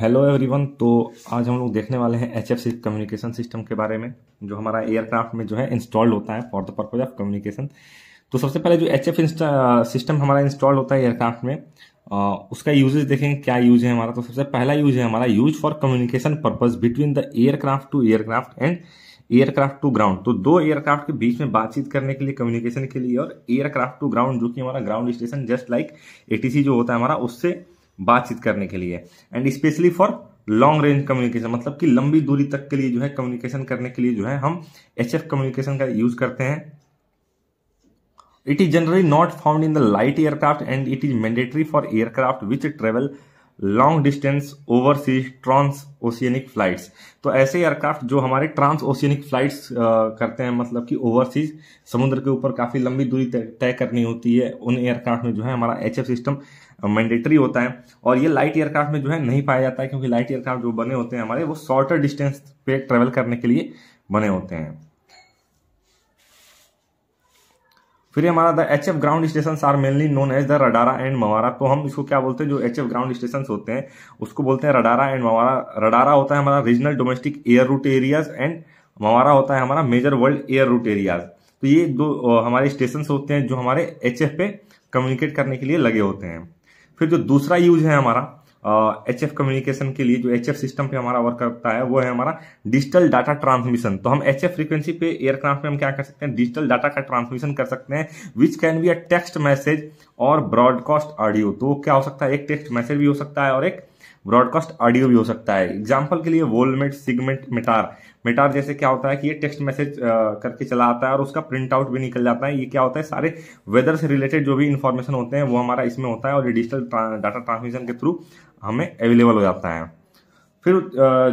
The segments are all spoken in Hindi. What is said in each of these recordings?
हेलो एवरीवन तो आज हम लोग देखने वाले हैं एच एफ कम्युनिकेशन सिस्टम के बारे में जो हमारा एयरक्राफ्ट में जो है इंस्टॉल्ड होता है for the purpose of communication तो सबसे पहले जो एच एफ सिस्टम हमारा इंस्टॉल्ड होता है एयरक्राफ्ट में आ, उसका यूजेज देखेंगे क्या यूज है हमारा तो सबसे पहला यूज है हमारा use for communication purpose between the aircraft to aircraft and aircraft to ground तो दो एयरक्राफ्ट के बीच में बातचीत करने के लिए कम्युनिकेशन के लिए और एयरक्राफ्ट टू ग्राउंड जो कि हमारा ground station just like ATC जो होता है हमारा उससे बातचीत करने के लिए and specially for long range communication मतलब कि लंबी दूरी तक के लिए जो है कम्युनिकेशन करने के लिए जो है हम एच एफ कम्युनिकेशन का यूज करते हैं it is generally not found in the light aircraft and it is mandatory for aircraft which travel long distance overseas transoceanic flights तो ऐसे एयरक्राफ्ट जो हमारे ट्रांस ओशियनिक फ्लाइट्स करते हैं मतलब कि ओवरसीज समुद्र के ऊपर काफ़ी लंबी दूरी तय करनी होती है उन एयरक्राफ्ट में जो है हमारा एच सिस्टम मैंडेटरी होता है और ये लाइट एयरक्राफ्ट में जो है नहीं पाया जाता है क्योंकि लाइट एयरक्राफ्ट जो बने होते हैं हमारे वो शॉर्टर डिस्टेंस पे ट्रेवल करने के लिए बने होते हैं फिर हमारा the H F ground station are mainly known as the RDARA and MWARA तो हम इसको क्या बोलते हैं जो एच एफ ग्राउंड स्टेशन होते हैं उसको बोलते हैं रडारा एंड मवारा रडारा होता है हमारा regional domestic air route areas and MWARA होता है हमारा major world air route areas तो ये दो हमारे स्टेशन होते हैं जो हमारे एच पे कम्युनिकेट करने के लिए लगे होते हैं फिर जो दूसरा यूज है हमारा एच एफ कम्युनिकेशन के लिए जो एच एफ सिस्टम पे हमारा वर्क करता है वो है हमारा डिजिटल डाटा ट्रांसमिशन तो हम एच एफ फ्रीक्वेंसी पे एयरक्राफ्ट में हम क्या कर सकते हैं डिजिटल डाटा का ट्रांसमिशन कर सकते हैं which can be a text message और ब्रॉडकास्ट ऑडियो तो क्या हो सकता है एक टेक्स्ट मैसेज भी हो सकता है और एक ब्रॉडकास्ट ऑडियो भी हो सकता है एग्जाम्पल के लिए वोलमेट सिगमेंट मिटार मिटार जैसे क्या होता है कि ये टेक्स्ट मैसेज करके चला आता है और उसका प्रिंट आउट भी निकल जाता है ये क्या होता है सारे वेदर से रिलेटेड जो भी इन्फॉर्मेशन होते हैं वो हमारा इसमें होता है और ये डिजिटल डाटा ट्रांसमिशन के थ्रू हमें अवेलेबल हो जाता है फिर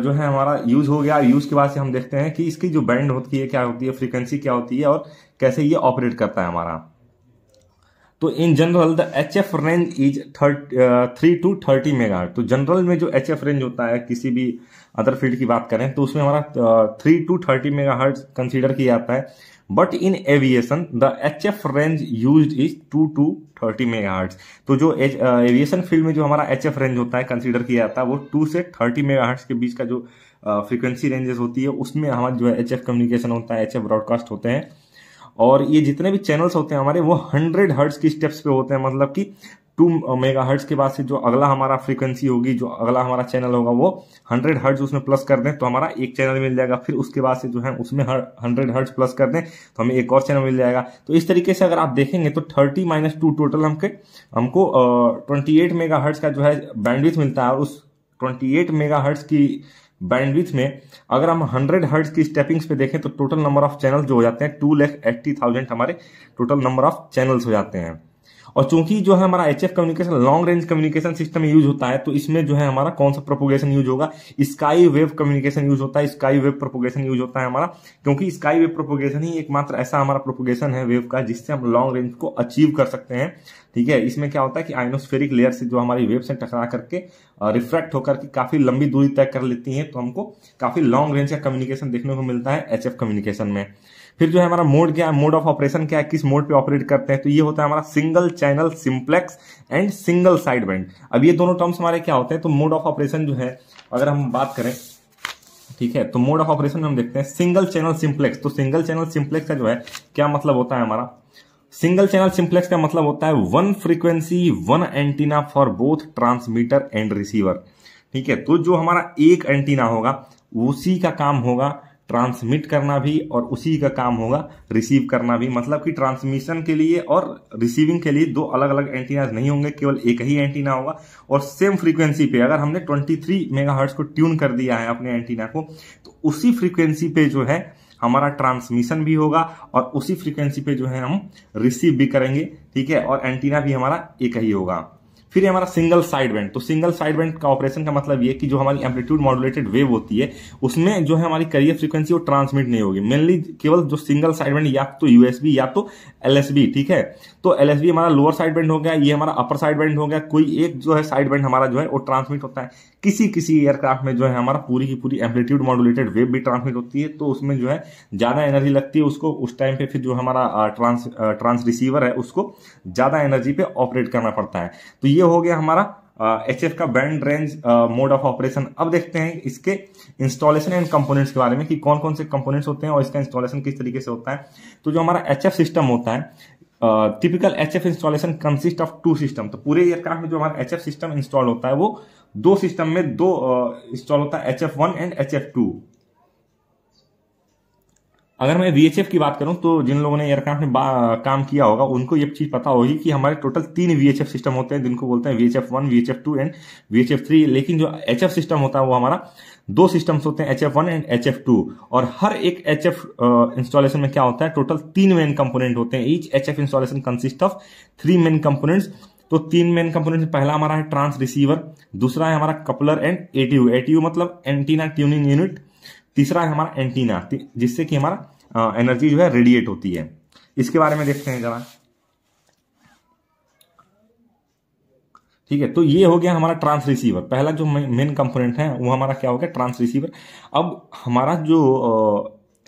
जो है हमारा यूज़ हो गया यूज़ के बाद से हम देखते हैं कि इसकी जो बैंड होती है क्या होती है फ्रीक्वेंसी क्या होती है और कैसे ये ऑपरेट करता है हमारा तो in general the H F range is thirty three to thirty mega तो जनरल में जो एच एफ रेंज होता है किसी भी अदर फील्ड की बात करें तो उसमें हमारा three to thirty mega hertz consider किया जाता है but in aviation the H F range use is two to thirty mega hertz तो जो एविएशन uh, फील्ड में जो हमारा एच एफ रेंज होता है कंसिडर किया जाता है वो टू से थर्टी मेगा हर्ट्स के बीच का जो फ्रीक्वेंसी uh, रेंजेस होती है उसमें हमारा जो एच एफ कम्युनिकेशन होता है एच एफ ब्रॉडकास्ट होते हैं और ये जितने भी चैनल्स होते हैं हमारे वो हंड्रेड हर्ट्स की स्टेप्स पे होते हैं मतलब कि टू मेगा हर्ट्स के बाद से जो अगला हमारा फ्रीक्वेंसी होगी जो अगला हमारा चैनल होगा वो हंड्रेड हर्ट्स उसमें प्लस कर दें तो हमारा एक चैनल मिल जाएगा फिर उसके बाद से जो है उसमें हंड्रेड हर्ट्स प्लस कर दें तो हमें एक और चैनल मिल जाएगा तो इस तरीके से अगर आप देखेंगे तो थर्टी माइनस टू टोटल हमके हमको ट्वेंटी एट मेगा हर्ट्स का जो है बैंडविथ मिलता है और उस ट्वेंटी एट मेगा हर्ट्स की बैंडविथ में अगर हम 100 हर्ट्ज की स्टेपिंग्स पे देखें तो टोटल नंबर ऑफ चैनल जो हो जाते हैं टू लैख एट्टी थाउजेंड हमारे टोटल नंबर ऑफ चैनल्स हो जाते हैं और चूंकि जो है हमारा H communication long range communication system use होता है तो इसमें जो है हमारा कौन सा प्रोपोगेशन यूज होगा स्काई वेव कम्युनिकेशन यूज होता है स्काई वेव प्रोपोगेशन यूज होता है हमारा क्योंकि स्काई वेव प्रोपोगेशन ही एकमात्र ऐसा हमारा प्रोपोगेशन है वेव का जिससे हम लॉन्ग रेंज को अचीव कर सकते हैं ठीक है इसमें क्या होता है कि आइनोस्फेरिक लेयर से जो हमारी वेव से टकरा करके रिफ्रैक्ट होकर के काफी लंबी दूरी तय कर लेती है तो हमको काफी लॉन्ग रेंज का कम्युनिकेशन देखने को मिलता है एच कम्युनिकेशन में फिर जो है हमारा मोड क्या है मोड ऑफ ऑपरेशन क्या है किस मोड पे ऑपरेट करते हैं तो ये होता है हमारा single channel simplex and single side band अब ये दोनों टर्म्स हमारे क्या होते हैं तो मोड ऑफ ऑपरेशन जो है अगर हम बात करें ठीक है तो मोड ऑफ ऑपरेशन हम देखते हैं सिंगल चैनल सिंप्लेक्स तो सिंगल चैनल सिंप्लेक्स का जो है क्या मतलब होता है हमारा सिंगल चैनल सिंप्लेक्स का मतलब होता है one frequency one antenna for both transmitter and receiver ठीक है तो जो हमारा एक एंटीना होगा उसी का काम होगा ट्रांसमिट करना भी और उसी का काम होगा रिसीव करना भी मतलब कि ट्रांसमिशन के लिए और रिसीविंग के लिए दो अलग अलग एंटीनाज नहीं होंगे केवल एक ही एंटीना होगा और सेम फ्रीक्वेंसी पे अगर हमने 23 मेगाहर्ट्ज को ट्यून कर दिया है अपने एंटीना को तो उसी फ्रीक्वेंसी पे जो है हमारा ट्रांसमिशन भी होगा और उसी फ्रीक्वेंसी पे जो है हम रिसीव भी करेंगे ठीक है और एंटीना भी हमारा एक ही होगा फिर हमारा सिंगल साइड बैंड तो सिंगल साइड बैंड का ऑपरेशन का मतलब ये कि जो हमारी एम्पलीट्यूड मॉडुलेटेड वेव होती है उसमें जो है हमारी करियर फ्रीक्वेंसी वो ट्रांसमिट नहीं होगी मेनली केवल जो सिंगल साइड बैंड या तो यूएसबी या तो एलएसबी ठीक है तो एलएसबी हमारा लोअर साइड बैंड हो गया ये हमारा अपर साइड बैंड हो गया कोई एक जो है साइड बैंड हमारा जो है वो ट्रांसमिट होता है किसी किसी एयरक्राफ्ट में जो है हमारा पूरी की पूरी एम्पलीट्यूड मॉडुलेटेड वेव भी ट्रांसमिट होती है तो उसमें जो है ज्यादा एनर्जी लगती है उसको उस टाइम पे फिर जो हमारा ट्रांस ट्रांस रिसीवर है उसको ज्यादा एनर्जी पे ऑपरेट करना पड़ता है तो ये ये हो गया हमारा एच uh, का band range mode of operation अब देखते हैं इसके इंस्टॉलेशन एंड कंपोनेंट्स के बारे में कि कौन कौन से कंपोनेंट्स होते हैं और इसका इंस्टॉलेशन किस तरीके से होता है तो जो हमारा एच सिस्टम होता है typical H F installation consist of two system तो पूरे एयरक्राफ्ट में जो हमारा एच सिस्टम इंस्टॉल होता है वो दो सिस्टम में दो इंस्टॉल uh, होता है एच एंड एच अगर मैं वीएचएफ की बात करूं तो जिन लोगों ने एयरक्राफ्ट में काम किया होगा उनको ये चीज पता होगी कि हमारे टोटल तीन वीएचएफ सिस्टम होते हैं जिनको बोलते हैं F one VHF two and VHF three लेकिन जो एच सिस्टम होता है वो हमारा दो सिस्टम्स होते हैं H F one and H F two और हर एक एच एफ इंस्टॉलेशन में क्या होता है टोटल तीन मेन कंपोनेंट होते हैं each H F installation consist of three main components तो तीन मेन कंपोनेंट पहला हमारा है ट्रांस रिसीवर दूसरा है हमारा कपलर एंड एटीयू एटीयू मतलब एंटीना ट्यूनिंग यूनिट तीसरा है हमारा एंटीना जिससे कि हमारा एनर्जी जो है रेडिएट होती है इसके बारे में देखते हैं जरा ठीक है तो ये हो गया हमारा ट्रांस रिसीवर पहला जो मेन कंपोनेंट है वो हमारा क्या हो गया ट्रांस रिसीवर अब हमारा जो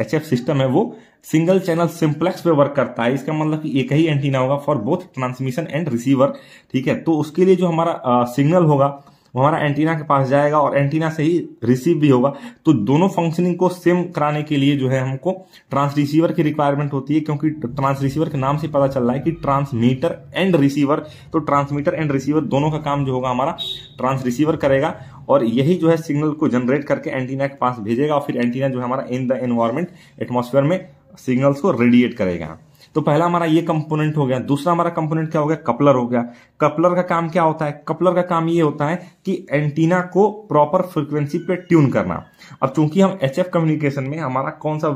एच एफ सिस्टम है वो सिंगल चैनल सिंप्लेक्स पे वर्क करता है इसका मतलब कि एक ही एंटीना होगा for both transmission and receiver ठीक है तो उसके लिए जो हमारा सिग्नल होगा वो हमारा एंटीना के पास जाएगा और एंटीना से ही रिसीव भी होगा तो दोनों फंक्शनिंग को सेम कराने के लिए जो है हमको ट्रांस रिसीवर की रिक्वायरमेंट होती है क्योंकि ट्रांस रिसीवर के नाम से पता चल रहा है कि ट्रांसमीटर एंड रिसीवर तो ट्रांसमीटर एंड रिसीवर दोनों का काम जो होगा हमारा ट्रांस रिसीवर करेगा और यही जो है सिग्नल को जनरेट करके एंटीना के पास भेजेगा और फिर एंटीना जो है हमारा इन द एनवायरमेंट एटमोसफेयर में सिग्नल्स को रेडिएट करेगा तो पहला हमारा ये कंपोनेंट हो गया दूसरा हमारा कंपोनेंट क्या हो गया कपलर हो गया कपलर का काम क्या होता है कपलर का काम ये होता है कि एंटीना को प्रॉपर फ्रिक्वेंसी पे ट्यून करना अब चूंकि हम एच कम्युनिकेशन में हमारा कौन सा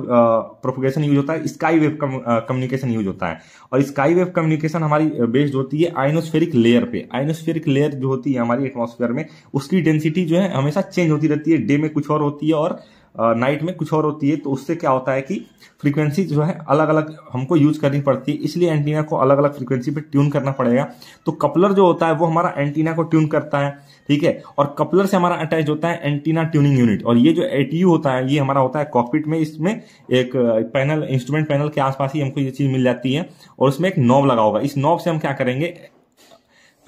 प्रोपोगेशन यूज होता है स्काई वेव कम्युनिकेशन यूज होता है और स्काई वेव कम्युनिकेशन हमारी बेस्ड होती है आइनोस्फेरिक लेयर पे आइनोस्फेरिक लेयर जो होती है हमारी एटमोस्फेयर में उसकी डेंसिटी जो है हमेशा चेंज होती रहती है डे में कुछ और होती है और नाइट में कुछ और होती है तो उससे क्या होता है कि फ्रीक्वेंसी जो है अलग अलग हमको यूज करनी पड़ती है इसलिए एंटीना को अलग अलग फ्रीक्वेंसी पे ट्यून करना पड़ेगा तो कपलर जो होता है वो हमारा एंटीना को ट्यून करता है ठीक है और कपलर से हमारा अटैच होता है एंटीना ट्यूनिंग यूनिट और ये जो एटीयू होता है ये हमारा होता है कॉकपिट में इसमें एक पैनल इंस्ट्रूमेंट पैनल के आसपास ही हमको ये चीज मिल जाती है और उसमें एक नॉब लगा होगा इस नॉब से हम क्या करेंगे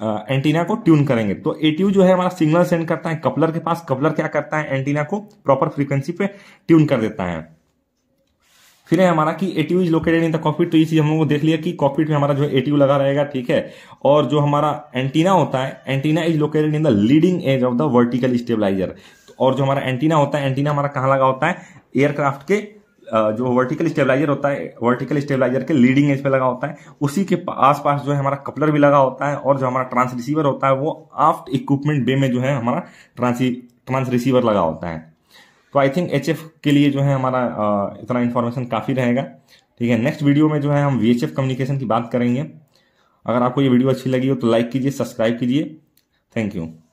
एंटीना को ट्यून करेंगे तो एटीयू जो है हमारा सिग्नल सेंड करता है कपलर के पास कपलर क्या करता है एंटीना को प्रॉपर फ्रीक्वेंसी पे ट्यून कर देता है फिर है हमारा कि ATU is located in the cockpit तो ये चीज हम लोग देख लिया कि कॉकपिट में हमारा जो एटीयू लगा रहेगा ठीक है और जो हमारा एंटीना होता है antenna is located in the leading edge of the vertical stabiliser और जो हमारा एंटीना होता है एंटीना हमारा कहां लगा होता है एयरक्राफ्ट के जो वर्टिकल स्टेबलाइजर होता है वर्टिकल स्टेबलाइजर के लीडिंग एज पे लगा होता है उसी के आसपास जो है हमारा कपलर भी लगा होता है और जो हमारा ट्रांस रिसीवर होता है वो आफ्ट इक्विपमेंट बे में जो है हमारा ट्रांसी ट्रांस रिसीवर लगा होता है तो आई थिंक एच के लिए जो है हमारा इतना इन्फॉर्मेशन काफ़ी रहेगा ठीक है नेक्स्ट वीडियो में जो है हम वी कम्युनिकेशन की बात करेंगे अगर आपको ये वीडियो अच्छी लगी हो तो लाइक कीजिए सब्सक्राइब कीजिए थैंक यू